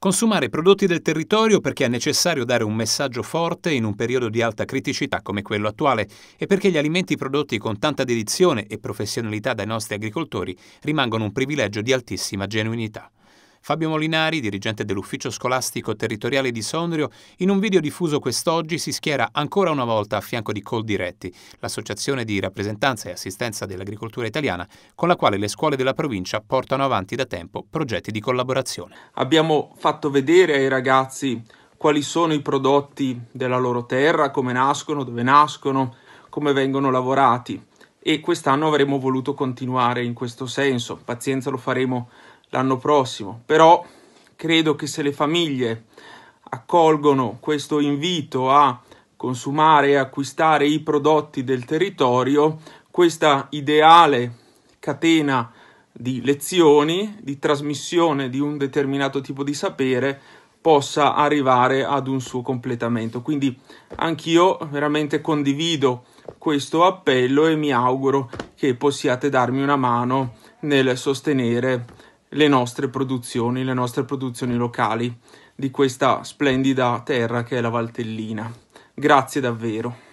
Consumare prodotti del territorio perché è necessario dare un messaggio forte in un periodo di alta criticità come quello attuale e perché gli alimenti prodotti con tanta dedizione e professionalità dai nostri agricoltori rimangono un privilegio di altissima genuinità. Fabio Molinari, dirigente dell'ufficio scolastico territoriale di Sondrio, in un video diffuso quest'oggi si schiera ancora una volta a fianco di Coldiretti, l'associazione di rappresentanza e assistenza dell'agricoltura italiana, con la quale le scuole della provincia portano avanti da tempo progetti di collaborazione. Abbiamo fatto vedere ai ragazzi quali sono i prodotti della loro terra, come nascono, dove nascono, come vengono lavorati e quest'anno avremmo voluto continuare in questo senso. Pazienza lo faremo l'anno prossimo. Però credo che se le famiglie accolgono questo invito a consumare e acquistare i prodotti del territorio, questa ideale catena di lezioni, di trasmissione di un determinato tipo di sapere possa arrivare ad un suo completamento. Quindi anch'io veramente condivido questo appello e mi auguro che possiate darmi una mano nel sostenere le nostre produzioni, le nostre produzioni locali di questa splendida terra che è la Valtellina. Grazie davvero.